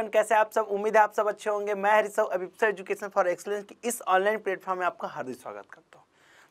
everyone कैसे आप सब उम्मीद है आप सब अच्छे होंगे मैं हरिशव अभी एजुकेशन फॉर एक्सलेंस की इस ऑनलाइन प्लेटफॉर्म में आपका हार्दिक स्वागत करता हूँ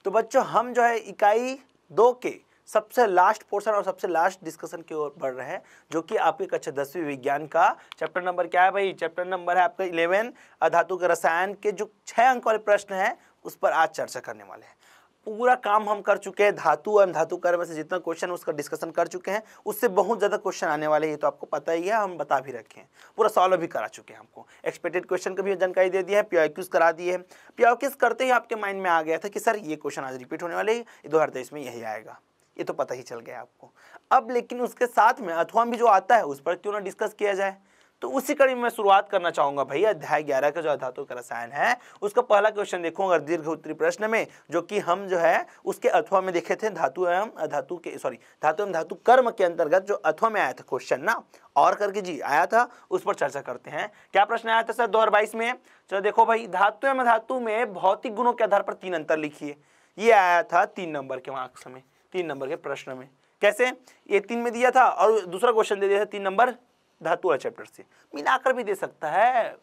तो बच्चों हम जो है इकाई दो के सबसे लास्ट पोर्शन और सबसे लास्ट डिस्कशन की ओर बढ़ रहे हैं जो कि आपके कक्षा अच्छा दसवीं विज्ञान का चैप्टर नंबर क्या है भाई चैप्टर नंबर है आपका इलेवन अधातु के रसायन के जो छः अंक वाले प्रश्न हैं उस पर आज चर्चा करने वाले हैं पूरा काम हम कर चुके हैं धातु और धातु कर्म से जितना क्वेश्चन उसका डिस्कशन कर चुके हैं उससे बहुत ज़्यादा क्वेश्चन आने वाले हैं तो आपको पता ही है हम बता भी रखे हैं पूरा सॉल्व भी करा चुके हैं हमको एक्सपेक्टेड क्वेश्चन का भी जानकारी दे दिया है प्योक्यूज करा दिए हैं प्योक्यूज करते ही आपके माइंड में आ गया था कि सर ये क्वेश्चन आज रिपीट होने वाले दो हज़ार तेईस में यही आएगा ये तो पता ही चल गया आपको अब लेकिन उसके साथ में अथवा भी जो आता है उस पर क्यों ना डिस्कस किया जाए तो उसी कड़ी में शुरुआत करना चाहूंगा भाई अध्याय ग्यारह का जो अधातु का रसायन है उसका पहला क्वेश्चन देखो अगर दीर्घ उत्तरी प्रश्न में जो कि हम जो है उसके अथवा में देखे थे धातु एवं अधातु के सॉरी धातु एवं धातु कर्म के अंतर्गत जो अथवा में आया था क्वेश्चन ना और करके जी आया था उस पर चर्चा करते हैं क्या प्रश्न आया था सर दो में चलो देखो भाई धातु एवं धातु में भौतिक गुणों के आधार पर तीन अंतर लिखिए ये आया था तीन नंबर के मार्क्स में तीन नंबर के प्रश्न में कैसे ये तीन में दिया था और दूसरा क्वेश्चन दे दिया था तीन नंबर धातु वाला चैप्टर से मिलाकर भी दे सकता है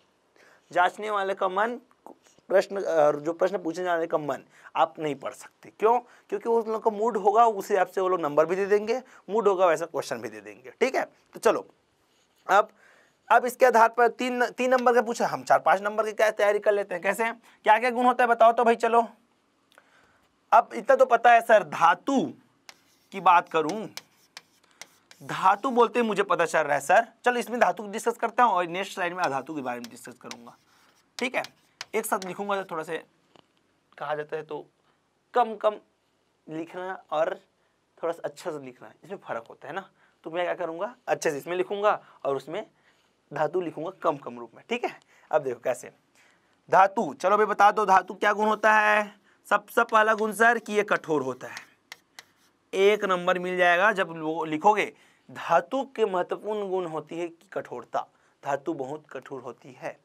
जांचने वाले का मन प्रश्न जो प्रश्न पूछने जाने का मन आप नहीं पढ़ सकते क्यों क्योंकि उस लोग का मूड होगा उसी हिसाब से वो लोग नंबर भी दे देंगे मूड होगा वैसा क्वेश्चन भी दे देंगे ठीक है तो चलो अब अब इसके आधार पर तीन तीन नंबर का पूछा हम चार पाँच नंबर की क्या तैयारी कर लेते हैं कैसे क्या क्या गुण होता है बताओ तो भाई चलो अब इतना तो पता है सर धातु की बात करूं धातु बोलते मुझे पता चल रहा है सर चलो इसमें धातु डिस्कस करता हूँ और नेक्स्ट स्लाइड में अधातु के बारे में डिस्कस करूंगा ठीक है एक साथ लिखूंगा तो थोड़ा से कहा जाता है तो कम कम लिखना और थोड़ा सा अच्छा से लिखना इसमें फ़र्क होता है ना तो मैं क्या करूँगा अच्छे से इसमें लिखूंगा और उसमें धातु लिखूँगा कम कम रूप में ठीक है अब देखो कैसे धातु चलो भाई बता दो धातु क्या गुण होता है सबसे पहला गुण सर कि ये कठोर होता है एक नंबर मिल जाएगा जब लिखोगे धातु के महत्वपूर्ण गुण होती है कि कठोरता धातु बहुत कठोर होती है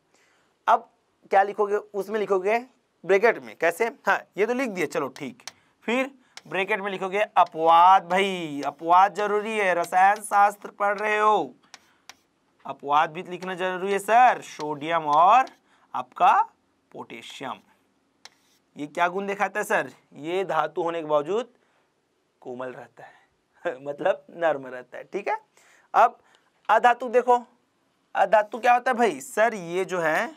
अब क्या लिखोगे उसमें लिखोगे ब्रैकेट में कैसे हाँ ये तो लिख दिया चलो ठीक फिर ब्रैकेट में लिखोगे अपवाद भाई अपवाद जरूरी है रसायन शास्त्र पढ़ रहे हो अपवाद भी लिखना जरूरी है सर सोडियम और आपका पोटेशियम ये क्या गुण दिखाता है सर ये धातु होने के बावजूद कोमल रहता है मतलब नर्म रहता है ठीक है अब अधातु देखो अधातु क्या होता है भाई सर ये जो है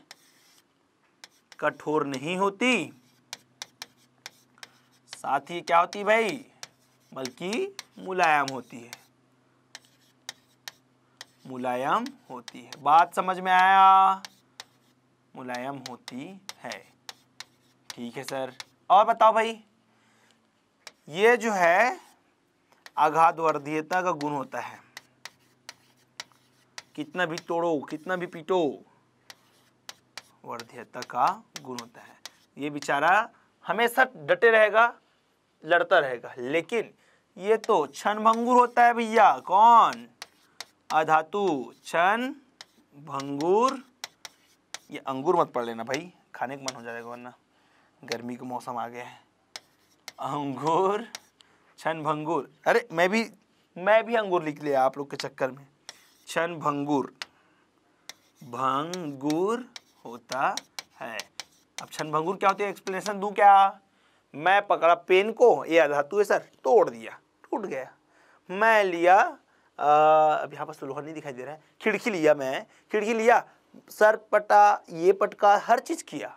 कठोर नहीं होती साथ ही क्या होती भाई बल्कि मुलायम होती है मुलायम होती है बात समझ में आया मुलायम होती है ठीक है सर और बताओ भाई ये जो है वर्धीयता का गुण होता है कितना भी तोड़ो कितना भी पीटो वर्धीयता का गुण होता है ये बेचारा हमेशा डटे रहेगा लड़ता रहेगा लेकिन ये तो क्षण भंगुर होता है भैया कौन अधातु क्षण भंगुर ये अंगूर मत पढ़ लेना भाई खाने का मन हो जाएगा वरना गर्मी का मौसम आ गया है अंगूर छन भंगुर अरे मैं भी मैं भी अंगूर लिख लिया आप लोग के चक्कर में छन भंगुर भंगुर होता है अब छन भंगुर क्या होती है एक्सप्लेनेशन दू क्या मैं पकड़ा पेन को ये अधातु है सर तोड़ दिया टूट गया मैं लिया आ, अब यहाँ पर लोहा नहीं दिखाई दे रहा है खिड़की लिया मैं खिड़की लिया सर पटा ये पटका हर चीज़ किया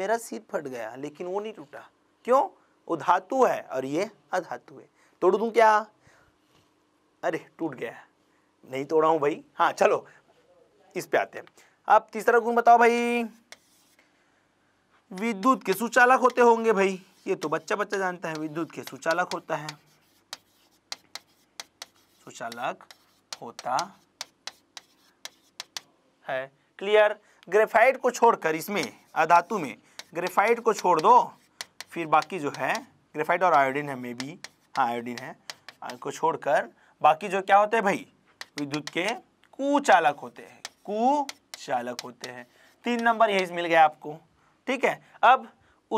मेरा सिर फट गया लेकिन वो नहीं टूटा क्यों धातु है और ये अधातु है तोड़ दू क्या अरे टूट गया नहीं तोड़ा हूं भाई हाँ चलो इस पे आते हैं अब तीसरा गुण बताओ भाई विद्युत के सुचालक होते होंगे भाई ये तो बच्चा बच्चा जानता है विद्युत के सुचालक होता है सुचालक होता है क्लियर ग्रेफाइट को छोड़कर इसमें अधातु में ग्रेफाइट को छोड़ दो फिर बाकी जो है ग्रेफाइट और आयोडीन है मे बी हाँ आयोडीन है को छोड़कर बाकी जो क्या होते हैं भाई विद्युत के कुचालक होते हैं कुचालक होते हैं तीन नंबर यही मिल गया आपको ठीक है अब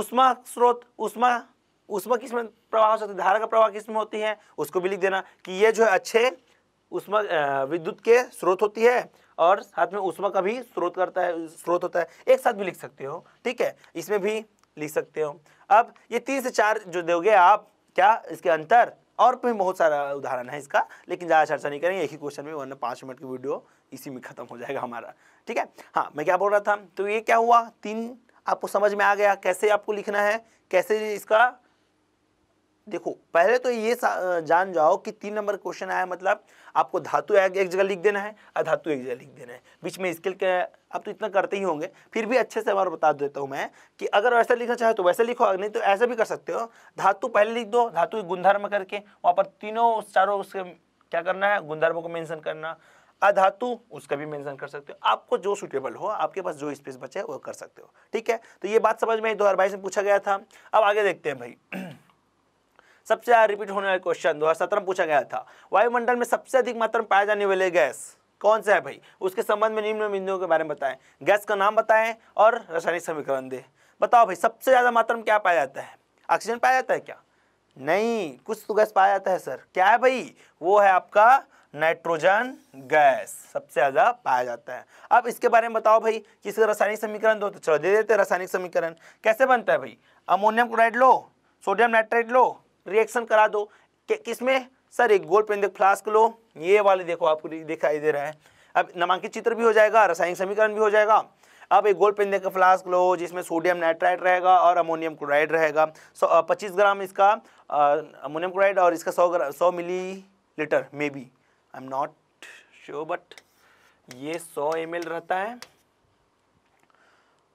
उष्मा स्रोत उष्मा उष्मा किसमें प्रवाह होता है धारा का प्रवाह किसमें होती है उसको भी लिख देना कि ये जो है अच्छे उष्मा विद्युत के स्रोत होती है और साथ में उष्मा का भी स्रोत करता है स्रोत होता है एक साथ भी लिख सकते हो ठीक है इसमें भी लिख सकते हो अब ये तीन से चार जो दोगे आप क्या इसके अंतर और भी बहुत सारा उदाहरण है इसका लेकिन ज़्यादा चर्चा नहीं करेंगे एक ही क्वेश्चन में वरना पाँच मिनट की वीडियो इसी में ख़त्म हो जाएगा हमारा ठीक है हाँ मैं क्या बोल रहा था तो ये क्या हुआ तीन आपको समझ में आ गया कैसे आपको लिखना है कैसे इसका देखो पहले तो ये जान जाओ कि तीन नंबर क्वेश्चन आया मतलब आपको धातु एक जगह लिख देना है अधातु एक जगह लिख देना है बीच में स्केल के आप तो इतना करते ही होंगे फिर भी अच्छे से हमारा बता देता हूँ मैं कि अगर वैसा लिखना चाहे तो वैसे लिखो नहीं तो ऐसा भी कर सकते हो धातु पहले लिख दो धातु गुंधर्म करके वहाँ पर तीनों चारों उसके क्या करना है गुंधर्म को मैंसन करना अधातु उसका भी मेंशन कर सकते हो आपको जो सूटेबल हो आपके पास जो स्पेस बचे वो कर सकते हो ठीक है तो ये बात समझ में दो में पूछा गया था अब आगे देखते हैं भाई सबसे ज़्यादा रिपीट होने वाला क्वेश्चन दो हज़ार में पूछा गया था वायुमंडल में सबसे अधिक मात्रा में पाए जाने वाले गैस कौन सा है भाई उसके संबंध में निम्न बिंदुओं के बारे में बताएं गैस का नाम बताएं और रासायनिक समीकरण दें बताओ भाई सबसे ज़्यादा मात्रा में क्या पाया जाता है ऑक्सीजन पाया जाता है क्या नहीं कुछ तो गैस पाया जाता है सर क्या है भाई वो है आपका नाइट्रोजन गैस सबसे ज़्यादा पाया जाता है अब इसके बारे में बताओ भाई कि इसका रासायनिक समीकरण दो तो चलो दे देते हैं रासायनिक समीकरण कैसे बनता है भाई अमोनियम क्लोराइड लो सोडियम नाइट्राइड लो रिएक्शन करा दो किस में सर एक गोल पेन देख फ्लास्क लो ये वाले देखो आपको दिखाई दे रहा है अब नामांकित चित्र भी हो जाएगा रासायनिक समीकरण भी हो जाएगा अब एक गोल पेन देख फ्लास्क लो जिसमें सोडियम नाइट्राइड रहेगा और अमोनियम क्लोराइड रहेगा सौ पच्चीस ग्राम इसका अमोनियम क्लोराइड और इसका सौ ग्राम सौ millilitre maybe I am not sure but ये सौ एम रहता है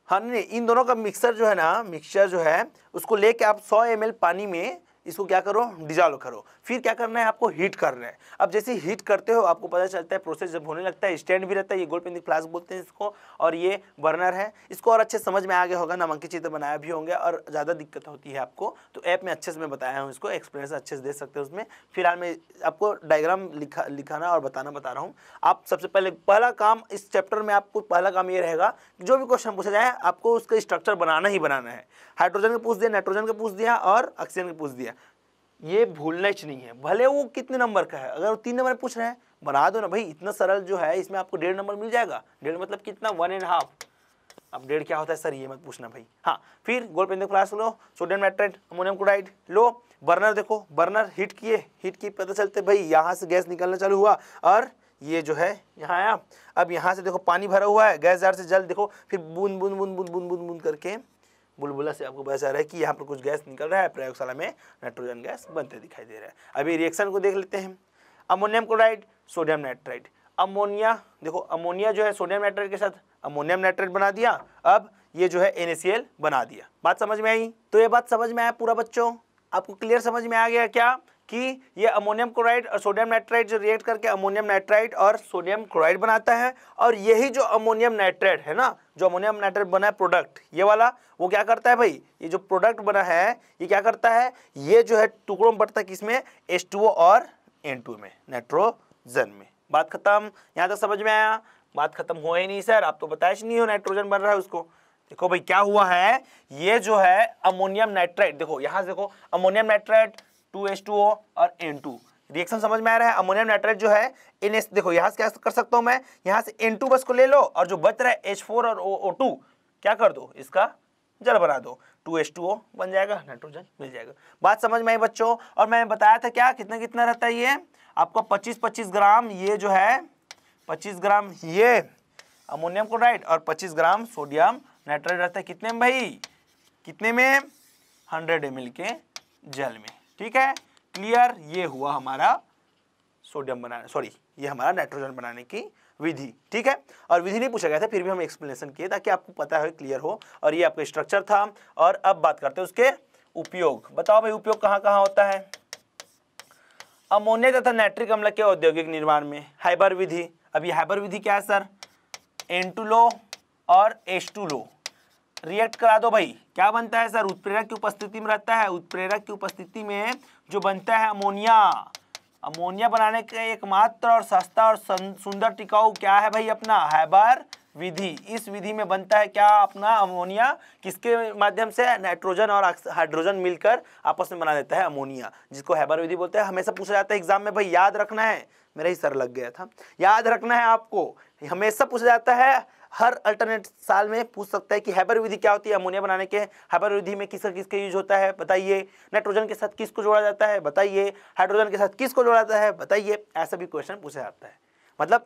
हाँ नहीं इन दोनों का मिक्सर जो है ना मिक्सचर जो है उसको लेके आप 100 एम पानी में इसको क्या करो डिजॉल्व करो फिर क्या करना है आपको हीट करना है अब जैसे हीट करते हो आपको पता चलता है प्रोसेस जब होने लगता है स्टैंड भी रहता है ये गोल्ड पेंटिंग फ्लास्क बोलते हैं इसको और ये बर्नर है इसको और अच्छे समझ में आ गया होगा नामांकित चित्र बनाया भी होंगे और ज़्यादा दिक्कत होती है आपको तो ऐप में अच्छे से मैं बताया हूँ इसको एक्सपीरियंस अच्छे से दे सकते हो उसमें फिलहाल मैं आपको डायग्राम लिखा लिखाना और बताना बता रहा हूँ आप सबसे पहले पहला काम इस चैप्टर में आपको पहला काम ये रहेगा जो भी क्वेश्चन पूछा जाए आपको उसका स्ट्रक्चर बनाना ही बनाना है हाइड्रोजन का पूछ दिया नाइट्रोजन का पूछ दिया और ऑक्सीजन का पूछ दिया ये भूलना ही नहीं है भले वो कितने नंबर का है अगर वो तीन नंबर पूछ रहे हैं बना दो ना भाई इतना सरल जो है इसमें आपको डेढ़ नंबर मिल जाएगा डेढ़ मतलब कितना वन एंड हाफ अब डेढ़ क्या होता है सर ये मत पूछना भाई हाँ फिर गोल पेन क्लास लो सोडियम नाइट्रेट अमोनियम क्लोराइड लो बर्नर देखो बर्नर हीट किए हीट की पता चलते भाई यहाँ से गैस निकलना चालू हुआ और ये जो है यहाँ आया अब यहाँ से देखो पानी भरा हुआ है गैस जार से जल देखो फिर बूंद बूंद बूंद बूंद बूंद बूंद बूंद करके बुलबुला से आपको बताया जा रहा है कि यहाँ पर कुछ गैस निकल रहा है प्रयोगशाला में नाइट्रोजन गैस बनते दिखाई दे रहा है अभी रिएक्शन को देख लेते हैं ammonium chloride sodium nitride ammonia देखो अमोनिया जो है सोडियम नाइट्राइड के साथ अमोनियम नाइट्राइड बना दिया अब ये जो है एन बना दिया बात समझ में आई तो ये बात समझ में आया पूरा बच्चों आपको क्लियर समझ में आ गया क्या कि ये अमोनियम क्लोराइड और सोडियम नाइट्राइड जो रिएक्ट करके अमोनियम नाइट्राइड और सोडियम क्लोराइड बनाता है और यही जो अमोनियम नाइट्राइड है ना जो अमोनियम नाइट्रेट बना है प्रोडक्ट ये वाला वो क्या करता है भाई ये जो प्रोडक्ट बना है ये क्या करता है ये जो है टुकड़ों में बढ़ता है किसमें एस और एन में नाइट्रोजन में बात खत्म यहाँ तक समझ में आया बात खत्म हुआ ही नहीं सर आप तो बताया नहीं हो नाइट्रोजन बन रहा है उसको देखो भाई क्या हुआ है ये जो है अमोनियम नाइट्राइट देखो यहाँ से देखो ammonium nitrite two S two O और एन टू रिएक्शन समझ में आ रहा है अमोनियम नाइट्रेट जो है इन एस देखो यहाँ से क्या कर सकता हूँ मैं यहाँ से एन टू बस को ले लो और जो बच रहा है एच फोर और ओ ओ टू क्या कर दो इसका जल बना दो टू एच टू ओ बन जाएगा नाइट्रोजन मिल जाएगा बात समझ में आई बच्चों और मैंने बताया था क्या कितना कितना रहता है ये आपका पच्चीस पच्चीस ग्राम ये जो है पच्चीस ग्राम ये अमोनियम क्लोराइड और पच्चीस ग्राम सोडियम नाइट्रेट रहता है कितने में भाई कितने में हंड्रेड एम के जल में ठीक है क्लियर ये हुआ हमारा सोडियम बनाने सॉरी ये हमारा नाइट्रोजन बनाने की विधि ठीक है और विधि नहीं पूछा गया था फिर भी हम एक्सप्लेनेशन किए ताकि आपको पता हो क्लियर हो और ये आपका स्ट्रक्चर था और अब बात करते हैं उसके उपयोग बताओ भाई उपयोग कहाँ कहाँ होता है अमोनिया तथा नाइट्रिक अम्ल के औद्योगिक निर्माण में हाइबर विधि अब ये हाइबर विधि क्या है सर एंटुलो और एस्टुलो रिएक्ट करा दो भाई क्या बनता है सर उत्प्रेरक की उपस्थिति में रहता है उत्प्रेरक की उपस्थिति में जो बनता है अमोनिया अमोनिया बनाने का एकमात्र और सस्ता और सुंदर टिकाऊ क्या है भाई अपना हैबर विधि इस विधि में बनता है क्या अपना अमोनिया किसके माध्यम से नाइट्रोजन और हाइड्रोजन मिलकर आपस में बना देता है अमोनिया जिसको हैबर विधि बोलते हैं हमेशा पूछा जाता है एग्जाम में भाई याद रखना है मेरा ही सर लग गया था याद रखना है आपको हमेशा पूछा जाता है हर अल्टरनेट साल में पूछ सकता है कि हैबर विधि क्या होती है अमोनिया बनाने के हैबर विधि में किसका किसका यूज होता है बताइए नाइट्रोजन के साथ किसको जोड़ा जाता है बताइए हाइड्रोजन के साथ किसको जोड़ा जाता है बताइए ऐसा भी क्वेश्चन पूछा जाता है मतलब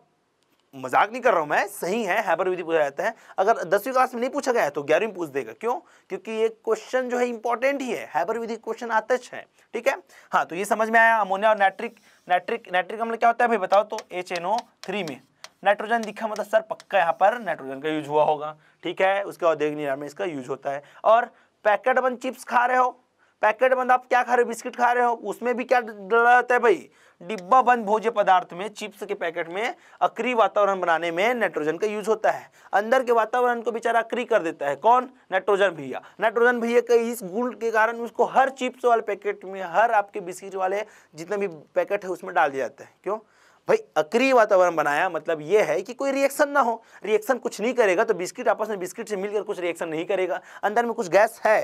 मजाक नहीं कर रहा हूँ मैं सही है हैबर विधि पूछा जाता है अगर दसवीं क्लास में नहीं पूछा गया है तो ग्यारहवीं पूछ देगा क्यों क्योंकि ये क्वेश्चन जो है इंपॉर्टेंट ही है हैबर विधि क्वेश्चन आता है ठीक है हाँ तो ये समझ में आया अमोनिया और नाइट्रिक नाइट्रिक नाइट्रिक अम्ल क्या होता है भाई बताओ तो एच एन ओ थ्री में नाइट्रोजन दिखा मतलब सर पक्का यहाँ पर नाइट्रोजन का यूज हुआ होगा ठीक है उसके औद्योगिक निर्माण में इसका यूज होता है और पैकेट बंद चिप्स खा रहे हो पैकेट बंद आप क्या खा रहे हो बिस्किट खा रहे हो उसमें भी क्या जाता है भाई डिब्बा बंद भोज्य पदार्थ में चिप्स के पैकेट में अक्री वातावरण बनाने में नाइट्रोजन का यूज होता है अंदर के वातावरण को बेचारा अक्री कर देता है कौन नाइट्रोजन भैया नाइट्रोजन भैया के इस गुण के कारण उसको हर चिप्स वाले पैकेट में हर आपके बिस्किट वाले जितने भी पैकेट है उसमें डाल दिया जाता है क्यों भाई अक्रिय वातावरण बनाया मतलब ये है कि कोई रिएक्शन ना हो रिएक्शन कुछ नहीं करेगा तो बिस्किट आपस में बिस्किट से मिलकर कुछ रिएक्शन नहीं करेगा अंदर में कुछ गैस है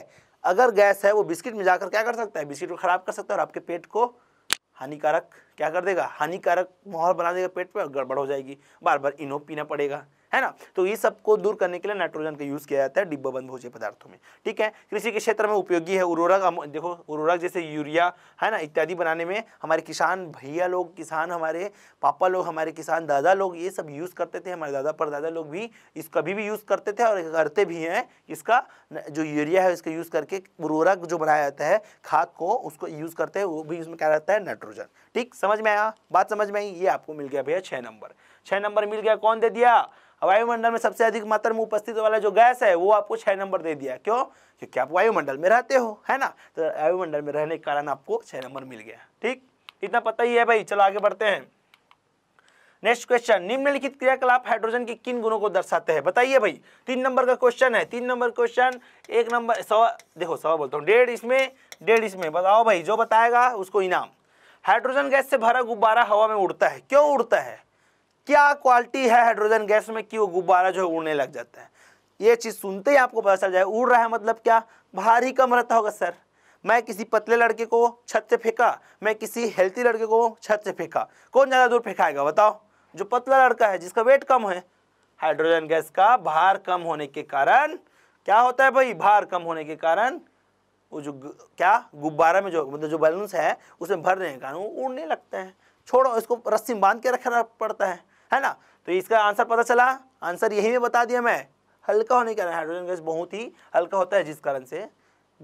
अगर गैस है वो बिस्किट में जाकर क्या कर सकता है बिस्किट को ख़राब कर सकता है और आपके पेट को हानिकारक क्या कर देगा हानिकारक माहौल बना देगा पेट पर गड़बड़ हो जाएगी बार बार इनो पीना पड़ेगा है ना तो ये सबको दूर करने के लिए नाइट्रोजन का यूज़ किया जाता है डिब्बा बंद भोजन पदार्थों में ठीक है कृषि के क्षेत्र में उपयोगी है उर्वरक देखो उर्वरक जैसे यूरिया है ना इत्यादि बनाने में हमारे किसान भैया लोग किसान हमारे पापा लोग हमारे किसान दादा लोग ये सब यूज़ करते थे हमारे दादा परदादा लोग भी इसका भी यूज़ करते थे और करते भी हैं इसका जो यूरिया है इसका यूज़ करके उर्वरक जो बनाया जाता है खाद को उसको यूज़ करते हैं वो भी उसमें क्या रहता है नाइट्रोजन ठीक समझ में आया बात समझ में आई ये आपको मिल गया भैया छः नंबर छह नंबर मिल गया कौन दे दिया वायुमंडल में सबसे अधिक मात्रा में उपस्थित वाला जो गैस है वो आपको छह नंबर दे दिया क्यों क्योंकि आप वायुमंडल में रहते हो है ना तो वायुमंडल में रहने के कारण आपको छह नंबर मिल गया ठीक इतना पता ही है भाई चलो आगे बढ़ते हैं नेक्स्ट क्वेश्चन निम्नलिखित क्रियाकलाप हाइड्रोजन के किन गुणों को दर्शाते हैं बताइए भाई तीन नंबर का क्वेश्चन है तीन नंबर क्वेश्चन एक नंबर सवा देखो सवा बोलता हूँ डेढ़ इसमें डेढ़ इसमें बताओ भाई जो बताएगा उसको इनाम हाइड्रोजन गैस से भरा गुब्बारा हवा में उड़ता है क्यों उड़ता है क्या क्वालिटी है हाइड्रोजन गैस में कि वो गुब्बारा जो है उड़ने लग जाता है ये चीज़ सुनते ही आपको पता चल जाए उड़ रहा है मतलब क्या ही कम रहता होगा सर मैं किसी पतले लड़के को छत से फेंका मैं किसी हेल्थी लड़के को छत से फेंका कौन ज़्यादा दूर फेंकाएगा बताओ जो पतला लड़का है जिसका वेट कम है हाइड्रोजन गैस का भार कम होने के कारण क्या होता है भाई भार कम होने के कारण वो जो क्या गुब्बारा में जो मतलब जो बैलून्स है उसमें भरने के कारण वो उड़ने लगते हैं छोड़ो इसको रस्सी बांध के रखना पड़ता है है ना तो इसका आंसर पता चला आंसर यही में बता दिया मैं हल्का होने के कारण हाइड्रोजन गैस बहुत ही हल्का होता है जिस कारण से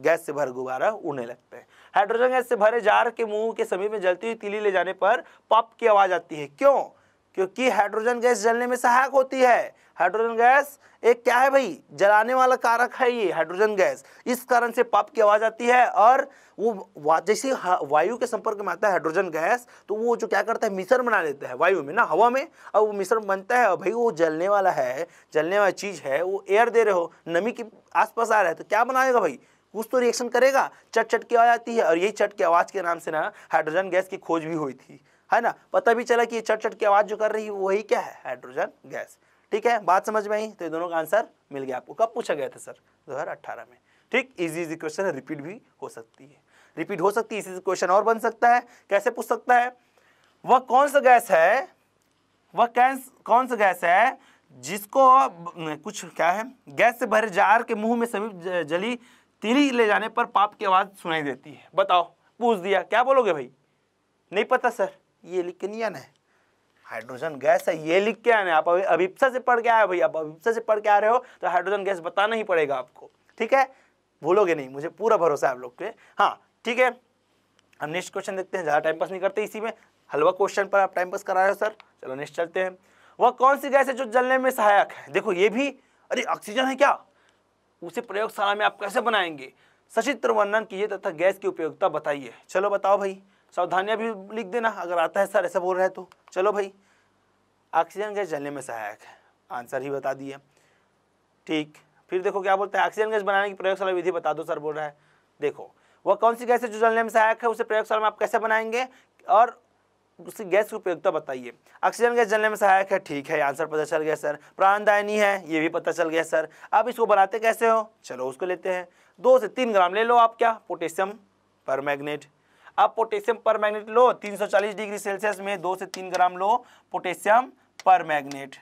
गैस से भर गुब्बारा उड़ने लगते हैं हाइड्रोजन गैस से भरे जार के मुंह के समीप में जलती हुई तिली ले जाने पर पप की आवाज़ आती है क्यों क्योंकि हाइड्रोजन गैस जलने में सहायक होती है हाइड्रोजन गैस एक क्या है भाई जलाने वाला कारक है ये हाइड्रोजन गैस इस कारण से पप की आवाज़ आती है और वो जैसे वायु के संपर्क में आता है हाइड्रोजन गैस तो वो जो क्या करता है मिश्रण बना लेता है वायु में ना हवा में और वो मिश्रण बनता है और भाई वो जलने वाला है जलने वाला चीज़ है वो एयर दे रहे हो नमी के आसपास आ रहा है तो क्या बनाएगा भाई कुछ तो रिएक्शन करेगा चट चट की आवाज़ आती है और यही चट की आवाज़ के नाम से ना हाइड्रोजन गैस की खोज भी हुई थी है ना पता भी चला कि ये चट चट की आवाज़ जो कर रही है वही क्या है हाइड्रोजन गैस ठीक है बात समझ में आई तो ये दोनों का आंसर मिल गया आपको कब पूछा गया था सर दो में ठीक इजी इजी क्वेश्चन रिपीट भी हो सकती है रिपीट हो सकती है इसी क्वेश्चन और बन सकता है कैसे पूछ सकता है वह कौन सा गैस है वह कैंस कौन सा गैस है जिसको कुछ क्या है गैस से भरे जार के मुंह में सभी जली तिली ले जाने पर पाप की आवाज़ सुनाई देती है बताओ पूछ दिया क्या बोलोगे भाई नहीं पता सर ये लिख के नहीं आना है हाइड्रोजन गैस है ये लिख के आना है आप अभी अभिप्सा से पढ़ के आए भाई आप अभिप्सा से पढ़ के आ रहे हो तो हाइड्रोजन गैस बताना ही पड़ेगा आपको ठीक है भूलोगे नहीं मुझे पूरा भरोसा है आप लोग पे हाँ ठीक है हम नेक्स्ट क्वेश्चन देखते हैं ज़्यादा टाइम पास नहीं करते इसी में हलवा क्वेश्चन पर आप टाइम पास करा रहे हो सर चलो नेक्स्ट चलते हैं वह कौन सी गैस है जो जलने में सहायक है देखो ये भी अरे ऑक्सीजन है क्या उसे प्रयोगशाला में आप कैसे बनाएंगे सचित्र वर्णन कीजिए तथा गैस की उपयोगिता बताइए चलो बताओ भाई सावधानियाँ भी लिख देना अगर आता है सर ऐसा बोल रहे हैं तो चलो भाई ऑक्सीजन गैस जलने में सहायक है आंसर ही बता दिए ठीक फिर देखो क्या बोलते हैं ऑक्सीजन गैस बनाने की प्रयोगशाला विधि बता दो सर बोल रहा है देखो वह कौन सी गैस है जो जलने में सहायक है उसे प्रयोगशाला में आप कैसे बनाएंगे और उसकी गैस की उपयोगिता बताइए ऑक्सीजन गैस जलने में सहायक है ठीक है आंसर पता चल गया सर प्राणदायनी है ये भी पता चल गया सर अब इसको बनाते कैसे हो चलो उसको लेते हैं दो से तीन ग्राम ले लो आप क्या पोटेशियम पर मैग्नेट अब पोटेशियम पर मैग्नेट लो 340 डिग्री सेल्सियस में दो से तीन ग्राम लो पोटेशियम पर मैग्नेट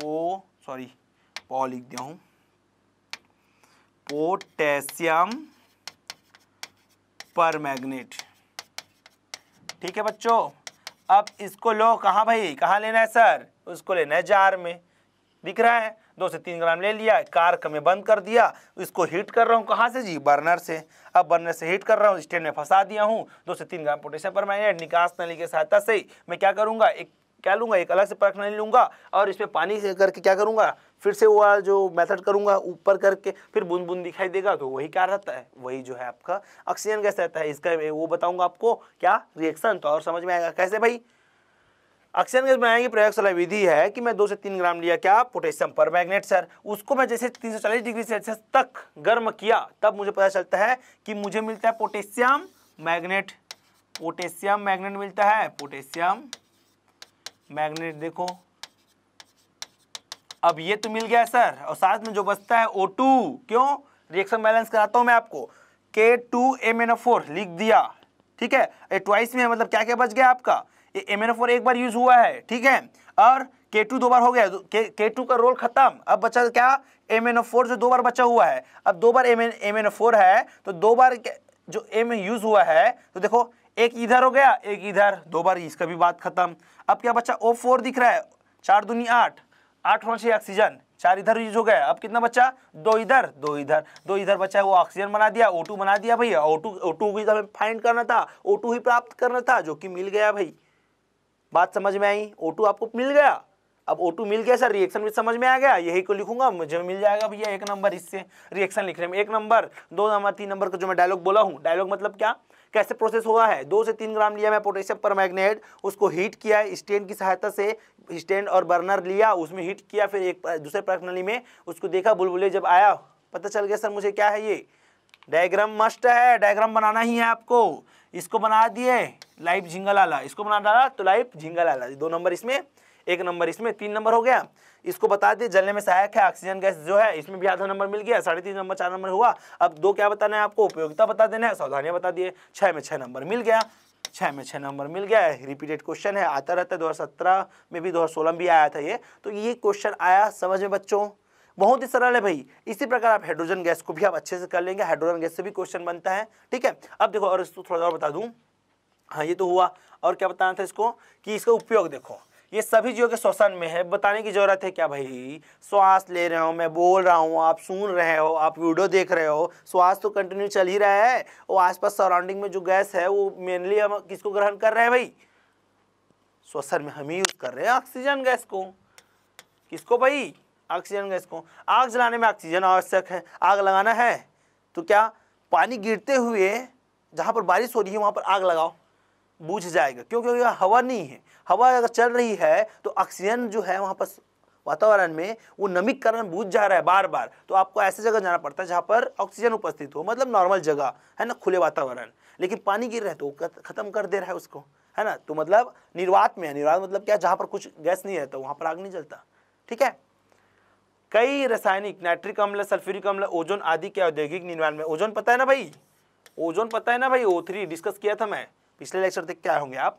पो सॉरी पो लिख दिया हूं पोटेशियम पर मैग्नेट ठीक है बच्चों अब इसको लो कहा भाई कहा लेना है सर उसको लेना है जार में दिख रहा है दो से तीन ग्राम ले लिया कार का मैं बंद कर दिया इसको हीट कर रहा हूँ कहाँ से जी बर्नर से अब बर्नर से हीट कर रहा हूँ स्टैंड में फंसा दिया हूँ दो से तीन ग्राम पोटेशियम मैंने निकास नली की सहायता से मैं क्या करूँगा एक क्या लूँगा एक अलग से परख नली लूँगा और पर पानी से करके क्या करूँगा फिर से वो जो मेथड करूँगा ऊपर करके फिर बूंद बूंद दिखाई देगा तो वही क्या रहता है वही जो है आपका ऑक्सीजन गैस रहता है इसका वो बताऊँगा आपको क्या रिएक्शन तो और समझ में आएगा कैसे भाई अक्सर गैस बनाने की प्रयोगशाला विधि है कि मैं दो से तीन ग्राम लिया क्या पोटेशियम पर मैग्नेट सर उसको मैं जैसे 340 डिग्री सेल्सियस तक गर्म किया तब मुझे पता चलता है कि मुझे मिलता है पोटेशियम मैग्नेट पोटेशियम मैग्नेट मिलता है पोटेशियम मैग्नेट देखो अब ये तो मिल गया सर और साथ में जो बचता है टू क्यों रिएक्शन बैलेंस कराता हूँ मैं आपको के टू एम एन फोर लिख दिया ठीक है ए ट्वाइस में मतलब क्या क्या बच गया आपका ये एम एक बार यूज हुआ है ठीक है और के टू दो बार हो गया के, टू का रोल खत्म अब बचा क्या एम एन फोर जो दो बार बचा हुआ है अब दो बार M N M N four है तो दो बार जो एम यूज हुआ है तो देखो एक इधर हो गया एक इधर दो बार इसका भी बात खत्म अब क्या बच्चा ओ फोर दिख रहा है चार दुनिया आठ आठ होना चाहिए ऑक्सीजन चार इधर यूज हो गया अब कितना बच्चा दो इधर दो इधर दो इधर बच्चा है वो ऑक्सीजन बना दिया ओ टू बना दिया भैया ओ टू ओ टू भी फाइंड तो करना था ओ टू ही प्राप्त करना था जो कि मिल गया भाई बात समझ में आई ओ आपको मिल गया अब O2 मिल गया सर रिएक्शन भी समझ में आ गया यही को लिखूंगा मुझे मिल जाएगा भैया एक नंबर इससे रिएक्शन लिख रहे हैं एक नंबर दो नंबर तीन नंबर का जो मैं डायलॉग बोला हूँ डायलॉग मतलब क्या कैसे प्रोसेस हुआ है दो से तीन ग्राम लिया मैं पोटेशियम पर मैग्नेट उसको हीट किया स्टैंड की सहायता से स्टैंड और बर्नर लिया उसमें हीट किया फिर एक दूसरे प्रणाली में उसको देखा बुलबुले जब आया पता चल गया सर मुझे क्या है ये डायग्राम मस्ट है डायग्राम बनाना ही है आपको इसको बना दिए लाइफ झिंगालाला इसको बना डाला तो लाइफ झिंगालाला दो नंबर इसमें एक नंबर इसमें तीन नंबर हो गया इसको बता दिए जलने में सहायक है ऑक्सीजन गैस जो है इसमें भी आधा नंबर मिल गया साढ़े तीन नंबर चार नंबर हुआ अब दो क्या बताना है आपको उपयोगिता बता देना है सावधानियां बता दिए छह में छः नंबर मिल गया छह में छह नंबर मिल गया है रिपीटेड क्वेश्चन है आता रहता है दो में भी दो सोलह भी आया था ये तो ये क्वेश्चन आया समझ में बच्चों बहुत ही सरल है भाई इसी प्रकार आप हाइड्रोजन गैस को भी आप अच्छे से कर लेंगे हाइड्रोजन गैस से भी क्वेश्चन बनता है ठीक है अब देखो और इसको थोड़ा और बता दूं हाँ ये तो हुआ और क्या बताना था इसको कि इसका उपयोग देखो ये सभी जीवों के श्वसन में है बताने की जरूरत है क्या भाई श्वास ले रहे हो मैं बोल रहा हूँ आप सुन रहे हो आप वीडियो देख रहे हो श्वास तो कंटिन्यू चल ही रहा है और आसपास सराउंडिंग में जो गैस है वो मेनली हम किसको ग्रहण कर रहे हैं भाई श्वसन में हम ही यूज़ कर रहे हैं ऑक्सीजन गैस को किसको भाई ऑक्सीजन गैस को आग जलाने में ऑक्सीजन आवश्यक है आग लगाना है तो क्या पानी गिरते हुए जहाँ पर बारिश हो रही है वहाँ पर आग लगाओ बूझ जाएगा क्यों क्योंकि हवा नहीं है हवा अगर चल रही है तो ऑक्सीजन जो है वहाँ पर वातावरण में वो नमी के कारण बूझ जा रहा है बार बार तो आपको ऐसे जगह जाना पड़ता है जहाँ पर ऑक्सीजन उपस्थित हो मतलब नॉर्मल जगह है ना खुले वातावरण लेकिन पानी गिर रहा है तो ख़त्म कर दे रहा है उसको है ना तो मतलब निर्वात में है निर्वात मतलब क्या जहाँ पर कुछ गैस नहीं रहता वहाँ पर आग नहीं जलता ठीक है कई रासायनिक नाइट्रिक अम्ल सल्फ्यूरिक अम्ल ओजोन आदि के औद्योगिक निर्माण में ओजोन पता है ना भाई ओजोन पता है ना भाई ओ थ्री डिस्कस किया था मैं पिछले लेक्चर देख के आए होंगे आप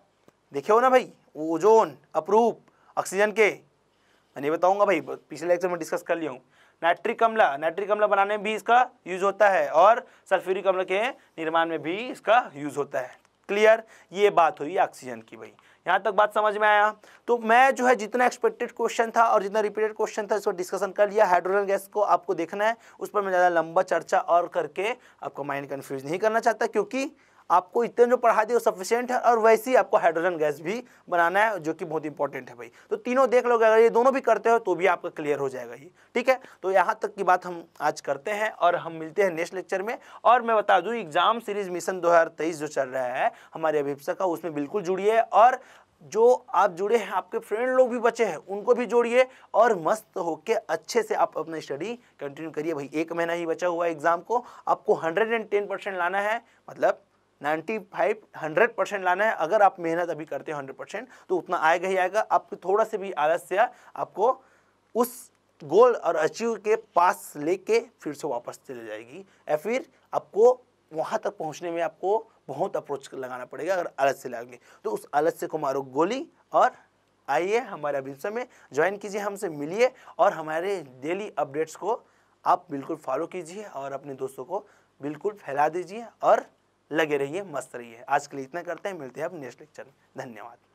देखे हो ना भाई ओजोन अप्रूप ऑक्सीजन के मैं नहीं बताऊंगा भाई पिछले लेक्चर में डिस्कस कर लिया हूँ नाइट्रिक अम्ला नाइट्रिक अम्ला बनाने में भी इसका यूज होता है और सल्फ्यूरिक अम्ल के निर्माण में भी इसका यूज होता है क्लियर ये बात हुई ऑक्सीजन की भाई यहाँ तक बात समझ में आया तो मैं जो है जितना एक्सपेक्टेड क्वेश्चन था और जितना रिपीटेड क्वेश्चन था इस पर डिस्कशन कर लिया हाइड्रोजन गैस को आपको देखना है उस पर मैं ज़्यादा लंबा चर्चा और करके आपको माइंड कन्फ्यूज नहीं करना चाहता क्योंकि आपको इतने जो पढ़ा दिए वो सफिशियंट है और वैसे ही आपको हाइड्रोजन गैस भी बनाना है जो कि बहुत इंपॉर्टेंट है भाई तो तीनों देख लोगे अगर ये दोनों भी करते हो तो भी आपका क्लियर हो जाएगा ये ठीक है तो यहाँ तक की बात हम आज करते हैं और हम मिलते हैं नेक्स्ट लेक्चर में और मैं बता दूँ एग्जाम सीरीज मिशन दो जो चल रहा है हमारे अभिपसा का उसमें बिल्कुल जुड़िए और जो आप जुड़े हैं आपके फ्रेंड लोग भी बचे हैं उनको भी जोड़िए और मस्त होके अच्छे से आप अपना स्टडी कंटिन्यू करिए भाई एक महीना ही बचा हुआ है एग्ज़ाम को आपको 110 परसेंट लाना है मतलब नाइन्टी फाइव हंड्रेड परसेंट लाना है अगर आप मेहनत अभी करते हो हंड्रेड परसेंट तो उतना आएगा ही आएगा आपको थोड़ा से भी आलस्य आपको उस गोल और अचीव के पास लेके फिर से वापस चले जाएगी या फिर आपको वहाँ तक पहुँचने में आपको बहुत अप्रोच लगाना पड़ेगा अगर आलस्य लाएंगे तो उस आलस्य को मारो गोली और आइए हमारे अभिप्सा में ज्वाइन कीजिए हमसे मिलिए और हमारे डेली अपडेट्स को आप बिल्कुल फॉलो कीजिए और अपने दोस्तों को बिल्कुल फैला दीजिए और लगे रहिए मस्त रहिए आज के लिए इतना करते हैं मिलते हैं अब नेक्स्ट लेक्चर में धन्यवाद